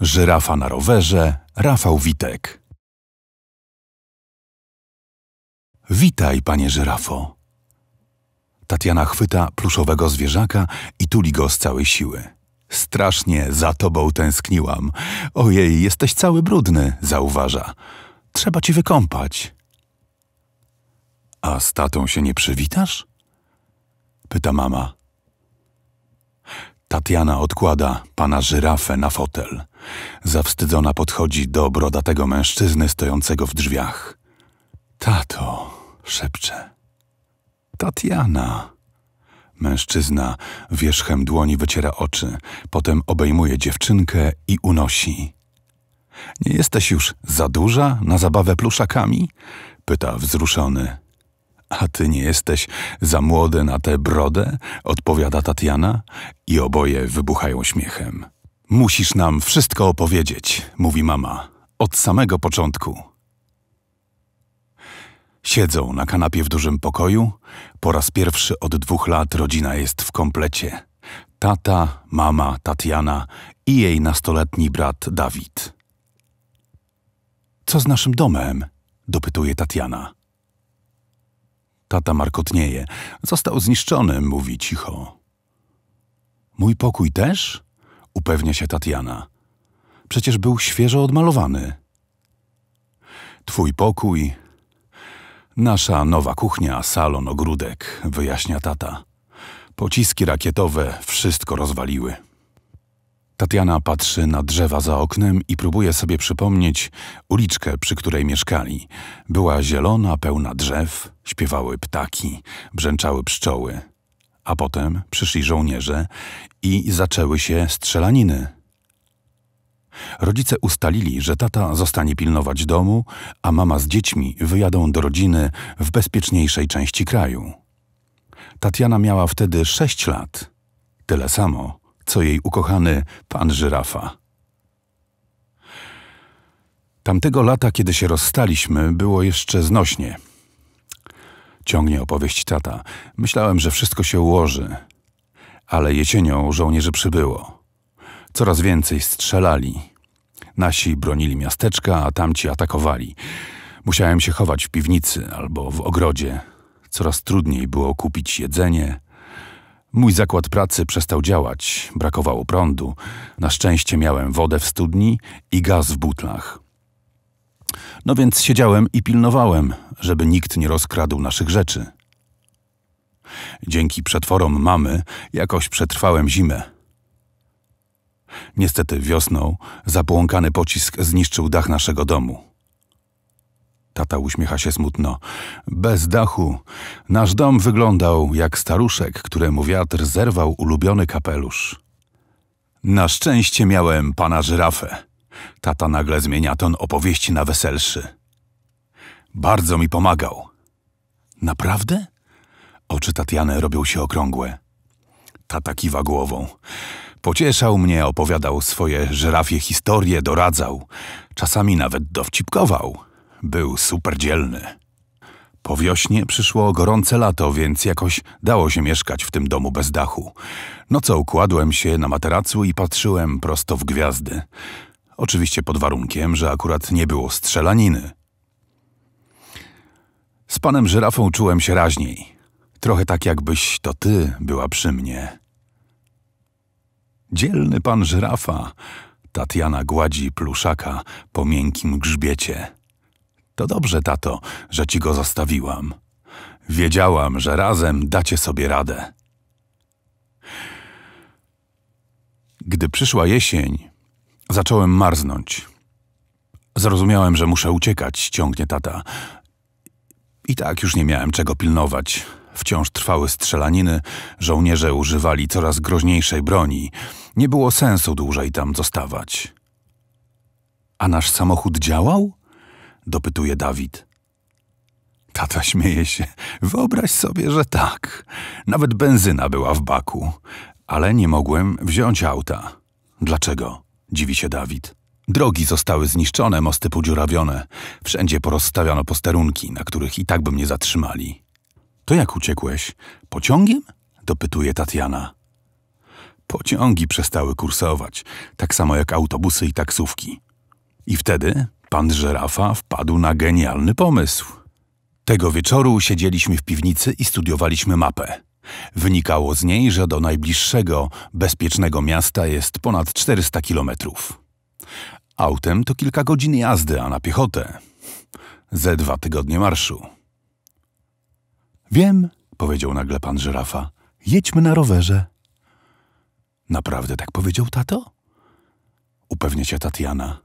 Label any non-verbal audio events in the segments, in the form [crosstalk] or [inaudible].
Żyrafa na rowerze, Rafał Witek. Witaj, panie żyrafo. Tatiana chwyta pluszowego zwierzaka i tuli go z całej siły. Strasznie za tobą tęskniłam. Ojej, jesteś cały brudny, zauważa. Trzeba ci wykąpać. A z tatą się nie przywitasz? Pyta mama. Tatiana odkłada pana żyrafę na fotel. Zawstydzona podchodzi do brodatego mężczyzny stojącego w drzwiach. Tato, szepcze. Tatiana. Mężczyzna wierzchem dłoni wyciera oczy, potem obejmuje dziewczynkę i unosi. Nie jesteś już za duża na zabawę pluszakami? pyta wzruszony. A ty nie jesteś za młody na tę brodę? odpowiada Tatiana i oboje wybuchają śmiechem. Musisz nam wszystko opowiedzieć, mówi mama, od samego początku. Siedzą na kanapie w dużym pokoju. Po raz pierwszy od dwóch lat rodzina jest w komplecie. Tata, mama, Tatiana i jej nastoletni brat Dawid. Co z naszym domem? dopytuje Tatiana. Tata markotnieje. Został zniszczony, mówi cicho. Mój pokój też? upewnia się Tatiana. Przecież był świeżo odmalowany. Twój pokój, nasza nowa kuchnia, salon, ogródek, wyjaśnia tata. Pociski rakietowe wszystko rozwaliły. Tatiana patrzy na drzewa za oknem i próbuje sobie przypomnieć uliczkę, przy której mieszkali. Była zielona, pełna drzew, śpiewały ptaki, brzęczały pszczoły a potem przyszli żołnierze i zaczęły się strzelaniny. Rodzice ustalili, że tata zostanie pilnować domu, a mama z dziećmi wyjadą do rodziny w bezpieczniejszej części kraju. Tatiana miała wtedy sześć lat, tyle samo, co jej ukochany pan żyrafa. Tamtego lata, kiedy się rozstaliśmy, było jeszcze znośnie – Ciągnie opowieść tata. Myślałem, że wszystko się ułoży. Ale jesienią żołnierzy przybyło. Coraz więcej strzelali. Nasi bronili miasteczka, a tamci atakowali. Musiałem się chować w piwnicy albo w ogrodzie. Coraz trudniej było kupić jedzenie. Mój zakład pracy przestał działać, brakowało prądu. Na szczęście miałem wodę w studni i gaz w butlach. No więc siedziałem i pilnowałem, żeby nikt nie rozkradł naszych rzeczy. Dzięki przetworom mamy jakoś przetrwałem zimę. Niestety wiosną zapłąkany pocisk zniszczył dach naszego domu. Tata uśmiecha się smutno. Bez dachu nasz dom wyglądał jak staruszek, któremu wiatr zerwał ulubiony kapelusz. Na szczęście miałem pana żyrafę. Tata nagle zmienia ton opowieści na weselszy. Bardzo mi pomagał. Naprawdę? Oczy Tatiany robią się okrągłe. Tata kiwa głową. Pocieszał mnie, opowiadał swoje żrafie historie, doradzał. Czasami nawet dowcipkował. Był super dzielny. Po wiośnie przyszło gorące lato, więc jakoś dało się mieszkać w tym domu bez dachu. No co, układłem się na materacu i patrzyłem prosto w gwiazdy. Oczywiście pod warunkiem, że akurat nie było strzelaniny. Z panem żyrafą czułem się raźniej. Trochę tak, jakbyś to ty była przy mnie. Dzielny pan żrafa. Tatiana gładzi pluszaka po miękkim grzbiecie. To dobrze, tato, że ci go zostawiłam. Wiedziałam, że razem dacie sobie radę. Gdy przyszła jesień, Zacząłem marznąć. Zrozumiałem, że muszę uciekać, ciągnie tata. I tak już nie miałem czego pilnować. Wciąż trwały strzelaniny, żołnierze używali coraz groźniejszej broni. Nie było sensu dłużej tam zostawać. A nasz samochód działał? dopytuje Dawid. Tata śmieje się. Wyobraź sobie, że tak. Nawet benzyna była w baku. Ale nie mogłem wziąć auta. Dlaczego? dziwi się Dawid. Drogi zostały zniszczone, mosty podziurawione. Wszędzie porozstawiano posterunki, na których i tak by mnie zatrzymali. To jak uciekłeś? Pociągiem? dopytuje Tatiana. Pociągi przestały kursować, tak samo jak autobusy i taksówki. I wtedy pan żerafa wpadł na genialny pomysł. Tego wieczoru siedzieliśmy w piwnicy i studiowaliśmy mapę. Wynikało z niej, że do najbliższego, bezpiecznego miasta jest ponad 400 kilometrów. Autem to kilka godzin jazdy, a na piechotę ze dwa tygodnie marszu. Wiem, powiedział nagle pan żyrafa, jedźmy na rowerze. Naprawdę tak powiedział tato? Upewnia się Tatiana.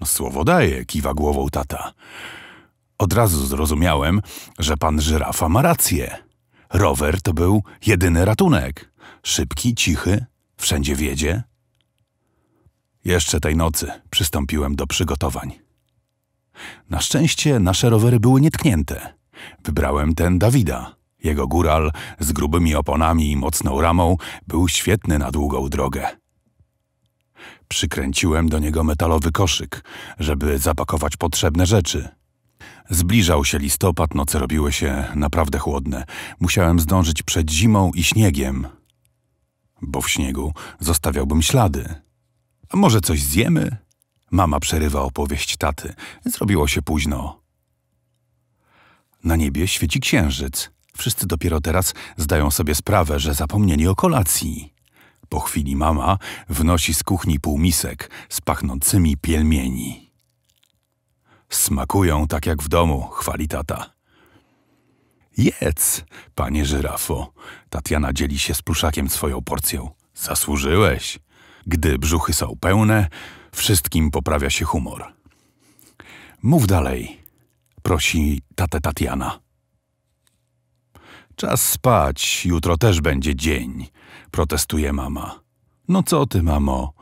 No, słowo daje, kiwa głową tata. Od razu zrozumiałem, że pan żyrafa ma rację. Rower to był jedyny ratunek. Szybki, cichy, wszędzie wiedzie. Jeszcze tej nocy przystąpiłem do przygotowań. Na szczęście nasze rowery były nietknięte. Wybrałem ten Dawida. Jego góral z grubymi oponami i mocną ramą był świetny na długą drogę. Przykręciłem do niego metalowy koszyk, żeby zapakować potrzebne rzeczy – Zbliżał się listopad, noce robiły się naprawdę chłodne. Musiałem zdążyć przed zimą i śniegiem, bo w śniegu zostawiałbym ślady. A może coś zjemy? Mama przerywa opowieść taty. Zrobiło się późno. Na niebie świeci księżyc. Wszyscy dopiero teraz zdają sobie sprawę, że zapomnieli o kolacji. Po chwili mama wnosi z kuchni półmisek z pachnącymi pielmieni. Smakują tak jak w domu, chwali tata. Jedz, panie żyrafo. Tatiana dzieli się z pluszakiem swoją porcją. Zasłużyłeś. Gdy brzuchy są pełne, wszystkim poprawia się humor. Mów dalej, prosi tatę Tatiana. Czas spać, jutro też będzie dzień, protestuje mama. No co ty, mamo?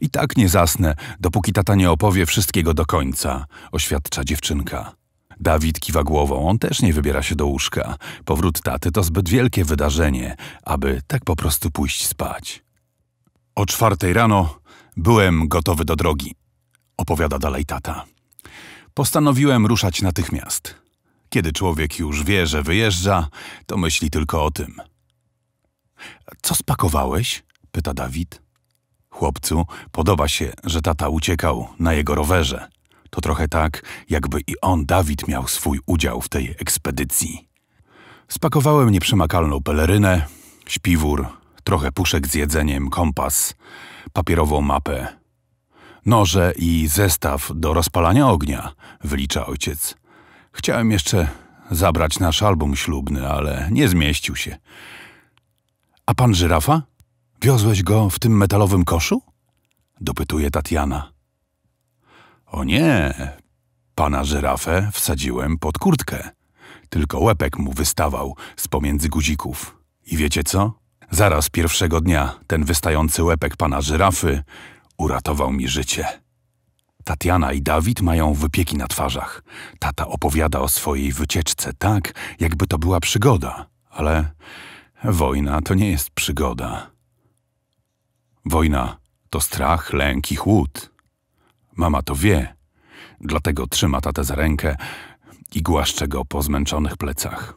I tak nie zasnę, dopóki tata nie opowie wszystkiego do końca, oświadcza dziewczynka. Dawid kiwa głową, on też nie wybiera się do łóżka. Powrót taty to zbyt wielkie wydarzenie, aby tak po prostu pójść spać. O czwartej rano byłem gotowy do drogi, opowiada dalej tata. Postanowiłem ruszać natychmiast. Kiedy człowiek już wie, że wyjeżdża, to myśli tylko o tym. Co spakowałeś? pyta Dawid. Chłopcu podoba się, że tata uciekał na jego rowerze. To trochę tak, jakby i on, Dawid, miał swój udział w tej ekspedycji. Spakowałem nieprzemakalną pelerynę, śpiwór, trochę puszek z jedzeniem, kompas, papierową mapę, noże i zestaw do rozpalania ognia, wylicza ojciec. Chciałem jeszcze zabrać nasz album ślubny, ale nie zmieścił się. A pan żyrafa? Wiozłeś go w tym metalowym koszu? Dopytuje Tatiana. O nie, pana żyrafę wsadziłem pod kurtkę. Tylko łepek mu wystawał z pomiędzy guzików. I wiecie co? Zaraz pierwszego dnia ten wystający łepek pana żyrafy uratował mi życie. Tatiana i Dawid mają wypieki na twarzach. Tata opowiada o swojej wycieczce tak, jakby to była przygoda, ale wojna to nie jest przygoda. Wojna to strach, lęk i chłód. Mama to wie, dlatego trzyma tatę za rękę i głaszcze go po zmęczonych plecach.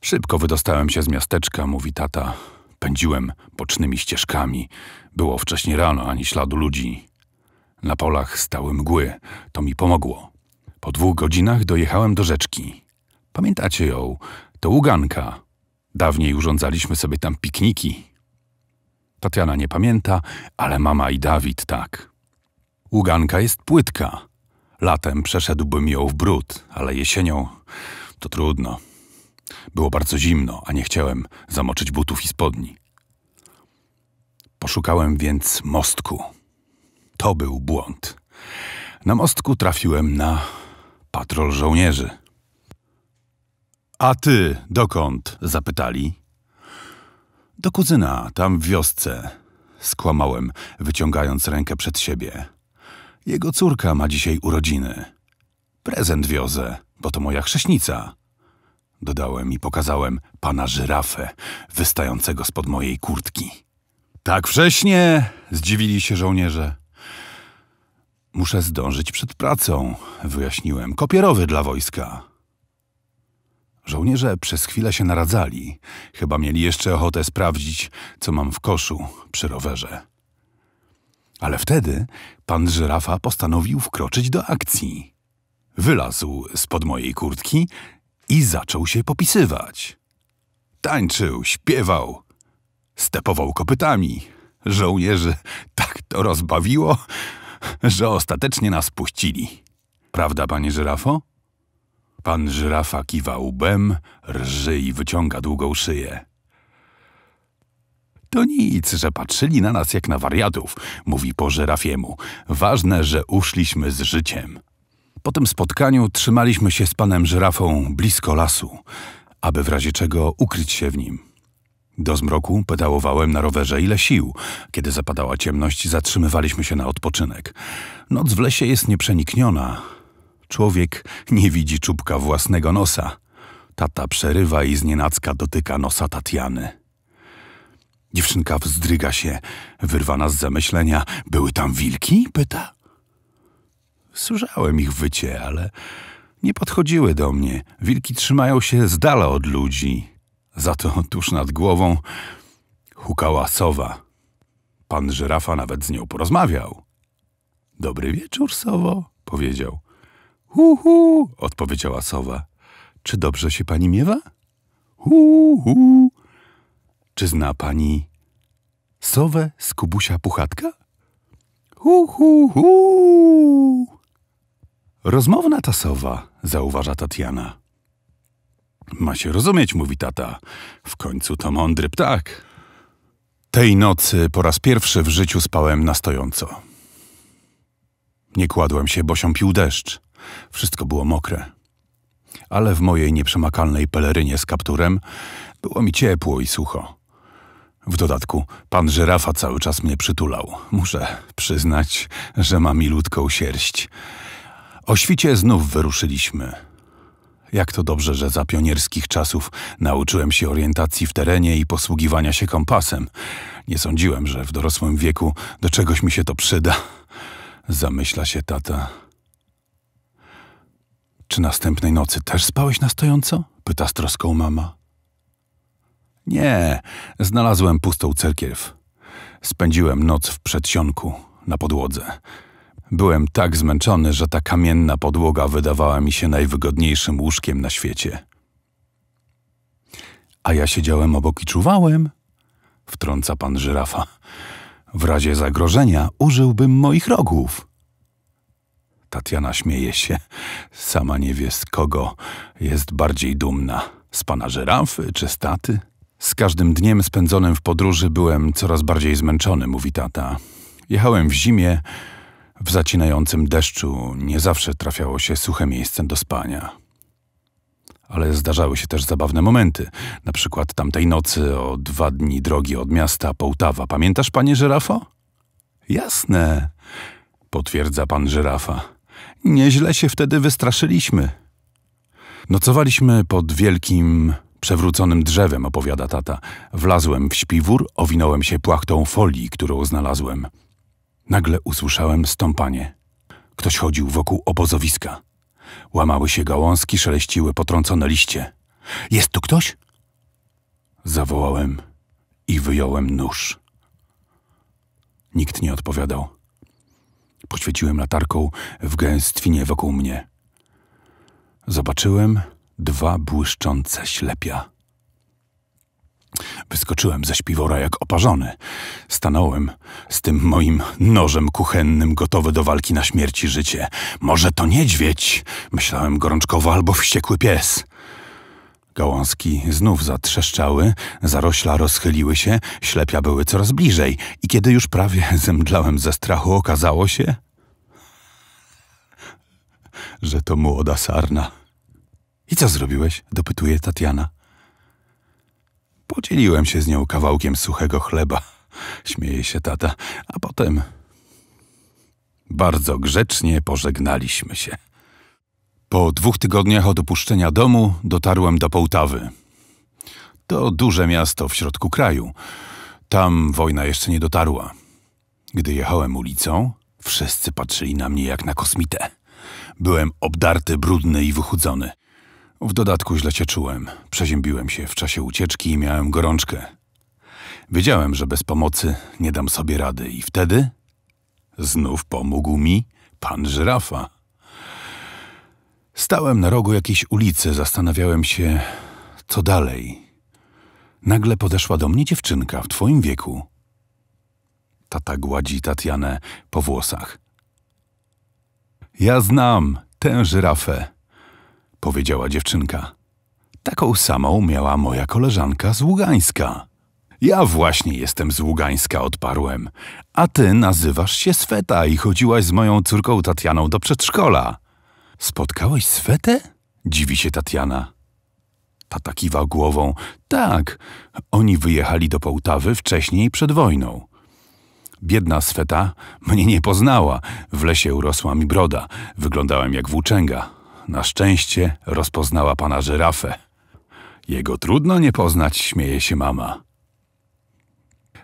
Szybko wydostałem się z miasteczka, mówi tata. Pędziłem bocznymi ścieżkami. Było wcześnie rano, ani śladu ludzi. Na polach stały mgły. To mi pomogło. Po dwóch godzinach dojechałem do rzeczki. Pamiętacie ją? To Ługanka. Dawniej urządzaliśmy sobie tam pikniki. Tatiana nie pamięta, ale mama i Dawid tak. Ługanka jest płytka. Latem przeszedłbym ją w brud, ale jesienią to trudno. Było bardzo zimno, a nie chciałem zamoczyć butów i spodni. Poszukałem więc mostku. To był błąd. Na mostku trafiłem na patrol żołnierzy. A ty dokąd? zapytali. Do kuzyna, tam w wiosce. Skłamałem, wyciągając rękę przed siebie. Jego córka ma dzisiaj urodziny. Prezent wiozę, bo to moja chrześnica. Dodałem i pokazałem pana żyrafę, wystającego spod mojej kurtki. Tak wcześnie! Zdziwili się żołnierze. Muszę zdążyć przed pracą, wyjaśniłem. Kopierowy dla wojska. Żołnierze przez chwilę się naradzali. Chyba mieli jeszcze ochotę sprawdzić, co mam w koszu przy rowerze. Ale wtedy pan żyrafa postanowił wkroczyć do akcji. Wylazł spod mojej kurtki i zaczął się popisywać. Tańczył, śpiewał, stepował kopytami. Żołnierzy tak to rozbawiło, że ostatecznie nas puścili. Prawda, panie żyrafo? Pan żyrafa kiwa łbem, rży i wyciąga długą szyję. To nic, że patrzyli na nas jak na wariatów, mówi po żyrafiemu. Ważne, że uszliśmy z życiem. Po tym spotkaniu trzymaliśmy się z panem żyrafą blisko lasu, aby w razie czego ukryć się w nim. Do zmroku pedałowałem na rowerze ile sił. Kiedy zapadała ciemność, zatrzymywaliśmy się na odpoczynek. Noc w lesie jest nieprzenikniona, Człowiek nie widzi czubka własnego nosa. Tata przerywa i znienacka dotyka nosa Tatiany. Dziewczynka wzdryga się, wyrwana z zamyślenia. Były tam wilki? pyta. Słyszałem ich wycie, ale nie podchodziły do mnie. Wilki trzymają się z dala od ludzi. Za to tuż nad głową hukała sowa. Pan żyrafa nawet z nią porozmawiał. Dobry wieczór, sowo, powiedział. Hu, hu, odpowiedziała sowa. Czy dobrze się pani miewa? Hu, hu. Czy zna pani sowę z kubusia puchatka? Hu, hu, hu. Rozmowna ta sowa, zauważa Tatiana. Ma się rozumieć, mówi tata. W końcu to mądry ptak. Tej nocy po raz pierwszy w życiu spałem na stojąco. Nie kładłem się, bo siąpił deszcz. Wszystko było mokre. Ale w mojej nieprzemakalnej pelerynie z kapturem było mi ciepło i sucho. W dodatku pan żyrafa cały czas mnie przytulał. Muszę przyznać, że ma milutką sierść. O świcie znów wyruszyliśmy. Jak to dobrze, że za pionierskich czasów nauczyłem się orientacji w terenie i posługiwania się kompasem. Nie sądziłem, że w dorosłym wieku do czegoś mi się to przyda. Zamyśla się tata. Czy następnej nocy też spałeś na stojąco? Pyta z troską mama. Nie, znalazłem pustą cerkiew. Spędziłem noc w przedsionku, na podłodze. Byłem tak zmęczony, że ta kamienna podłoga wydawała mi się najwygodniejszym łóżkiem na świecie. A ja siedziałem obok i czuwałem, wtrąca pan żyrafa. W razie zagrożenia użyłbym moich rogów. Tatiana śmieje się. Sama nie wie z kogo jest bardziej dumna. Z pana żyrafy czy z taty? Z każdym dniem spędzonym w podróży byłem coraz bardziej zmęczony, mówi tata. Jechałem w zimie, w zacinającym deszczu nie zawsze trafiało się suche miejsce do spania. Ale zdarzały się też zabawne momenty. Na przykład tamtej nocy o dwa dni drogi od miasta Połtawa. Pamiętasz, panie żyrafo? Jasne, potwierdza pan żyrafa. Nieźle się wtedy wystraszyliśmy. Nocowaliśmy pod wielkim, przewróconym drzewem, opowiada tata. Wlazłem w śpiwór, owinąłem się płachtą folii, którą znalazłem. Nagle usłyszałem stąpanie. Ktoś chodził wokół obozowiska. Łamały się gałązki, szeleściły potrącone liście. Jest tu ktoś? Zawołałem i wyjąłem nóż. Nikt nie odpowiadał. Poświeciłem latarką w gęstwinie wokół mnie. Zobaczyłem dwa błyszczące ślepia. Wyskoczyłem ze śpiwora jak oparzony. Stanąłem z tym moim nożem kuchennym, gotowy do walki na śmierć i życie. Może to niedźwiedź, myślałem gorączkowo, albo wściekły pies. Gałązki znów zatrzeszczały, zarośla rozchyliły się, ślepia były coraz bliżej i kiedy już prawie [laughs] zemdlałem ze strachu, okazało się, [laughs] że to młoda sarna. I co zrobiłeś? dopytuje Tatiana. Podzieliłem się z nią kawałkiem suchego chleba, [laughs] śmieje się tata, a potem bardzo grzecznie pożegnaliśmy się. Po dwóch tygodniach od opuszczenia domu dotarłem do Połtawy. To duże miasto w środku kraju. Tam wojna jeszcze nie dotarła. Gdy jechałem ulicą, wszyscy patrzyli na mnie jak na kosmitę. Byłem obdarty, brudny i wychudzony. W dodatku źle się czułem. Przeziębiłem się w czasie ucieczki i miałem gorączkę. Wiedziałem, że bez pomocy nie dam sobie rady i wtedy znów pomógł mi pan żyrafa. Stałem na rogu jakiejś ulicy, zastanawiałem się, co dalej. Nagle podeszła do mnie dziewczynka w twoim wieku. Tata gładzi Tatianę po włosach. Ja znam tę żyrafę, powiedziała dziewczynka. Taką samą miała moja koleżanka z Ługańska. Ja właśnie jestem z Ługańska, odparłem. A ty nazywasz się Sweta i chodziłaś z moją córką Tatianą do przedszkola. Spotkałeś Swetę? Dziwi się Tatiana. Tata kiwa głową. Tak, oni wyjechali do Połtawy wcześniej przed wojną. Biedna Sweta mnie nie poznała. W lesie urosła mi broda. Wyglądałem jak włóczęga. Na szczęście rozpoznała pana żyrafę. Jego trudno nie poznać, śmieje się mama.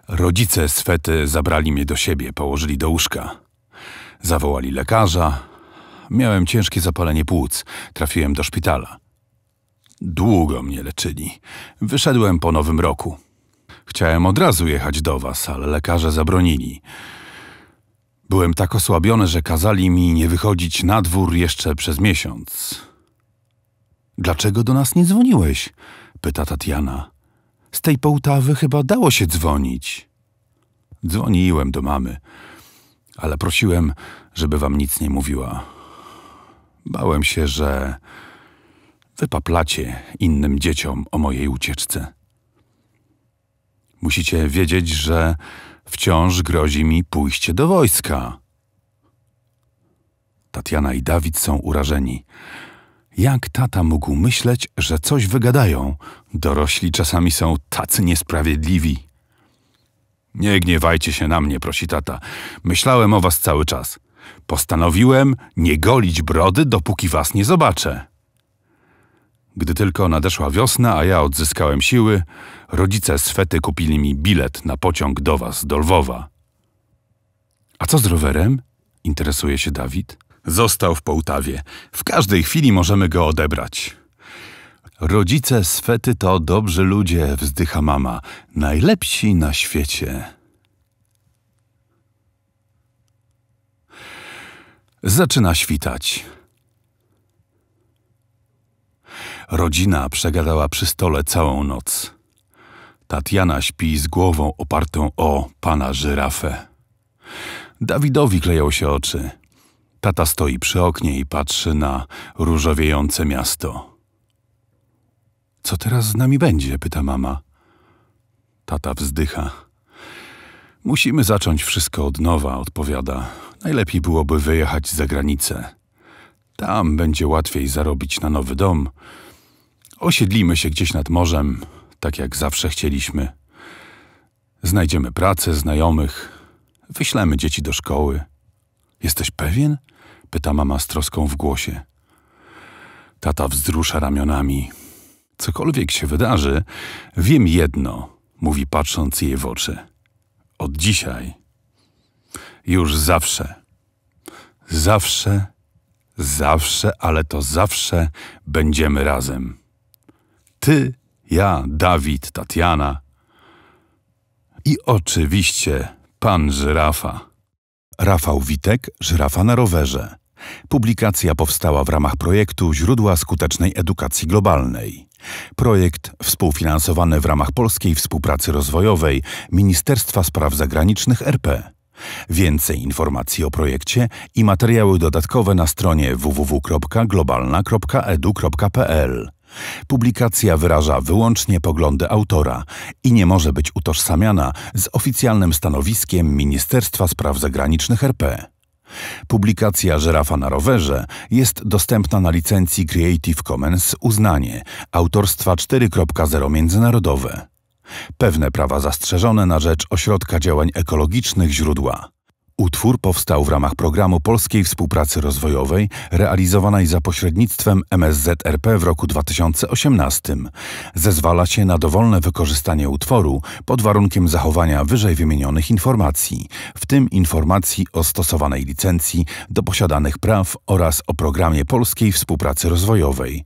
Rodzice Swety zabrali mnie do siebie, położyli do łóżka. Zawołali lekarza, Miałem ciężkie zapalenie płuc. Trafiłem do szpitala. Długo mnie leczyli. Wyszedłem po nowym roku. Chciałem od razu jechać do was, ale lekarze zabronili. Byłem tak osłabiony, że kazali mi nie wychodzić na dwór jeszcze przez miesiąc. Dlaczego do nas nie dzwoniłeś? pyta Tatiana. Z tej połtawy chyba dało się dzwonić. Dzwoniłem do mamy, ale prosiłem, żeby wam nic nie mówiła. Bałem się, że wypaplacie innym dzieciom o mojej ucieczce. Musicie wiedzieć, że wciąż grozi mi pójście do wojska. Tatiana i Dawid są urażeni. Jak tata mógł myśleć, że coś wygadają? Dorośli czasami są tacy niesprawiedliwi. Nie gniewajcie się na mnie, prosi tata. Myślałem o was cały czas. Postanowiłem nie golić brody, dopóki was nie zobaczę. Gdy tylko nadeszła wiosna, a ja odzyskałem siły, rodzice Swety kupili mi bilet na pociąg do was, do Lwowa. A co z rowerem? Interesuje się Dawid. Został w Połtawie. W każdej chwili możemy go odebrać. Rodzice Swety to dobrzy ludzie, wzdycha mama. Najlepsi na świecie. Zaczyna świtać. Rodzina przegadała przy stole całą noc. Tatiana śpi z głową opartą o pana żyrafę. Dawidowi kleją się oczy. Tata stoi przy oknie i patrzy na różowiejące miasto. Co teraz z nami będzie? pyta mama. Tata wzdycha. Musimy zacząć wszystko od nowa, odpowiada. Najlepiej byłoby wyjechać za granicę. Tam będzie łatwiej zarobić na nowy dom. Osiedlimy się gdzieś nad morzem, tak jak zawsze chcieliśmy. Znajdziemy pracę, znajomych, wyślemy dzieci do szkoły. Jesteś pewien? pyta mama z troską w głosie. Tata wzrusza ramionami. Cokolwiek się wydarzy, wiem jedno, mówi patrząc jej w oczy. Od dzisiaj już zawsze. Zawsze, zawsze, ale to zawsze będziemy razem. Ty, ja, Dawid, Tatiana i oczywiście pan Żyrafa. Rafał Witek, Żyrafa na rowerze. Publikacja powstała w ramach projektu Źródła Skutecznej Edukacji Globalnej. Projekt współfinansowany w ramach Polskiej Współpracy Rozwojowej Ministerstwa Spraw Zagranicznych RP. Więcej informacji o projekcie i materiały dodatkowe na stronie www.globalna.edu.pl. Publikacja wyraża wyłącznie poglądy autora i nie może być utożsamiana z oficjalnym stanowiskiem Ministerstwa Spraw Zagranicznych RP. Publikacja Żerafa na rowerze jest dostępna na licencji Creative Commons Uznanie autorstwa 4.0 międzynarodowe. Pewne prawa zastrzeżone na rzecz Ośrodka Działań Ekologicznych Źródła. Utwór powstał w ramach programu Polskiej Współpracy Rozwojowej realizowanej za pośrednictwem MSZRP w roku 2018. Zezwala się na dowolne wykorzystanie utworu pod warunkiem zachowania wyżej wymienionych informacji, w tym informacji o stosowanej licencji do posiadanych praw oraz o programie Polskiej Współpracy Rozwojowej.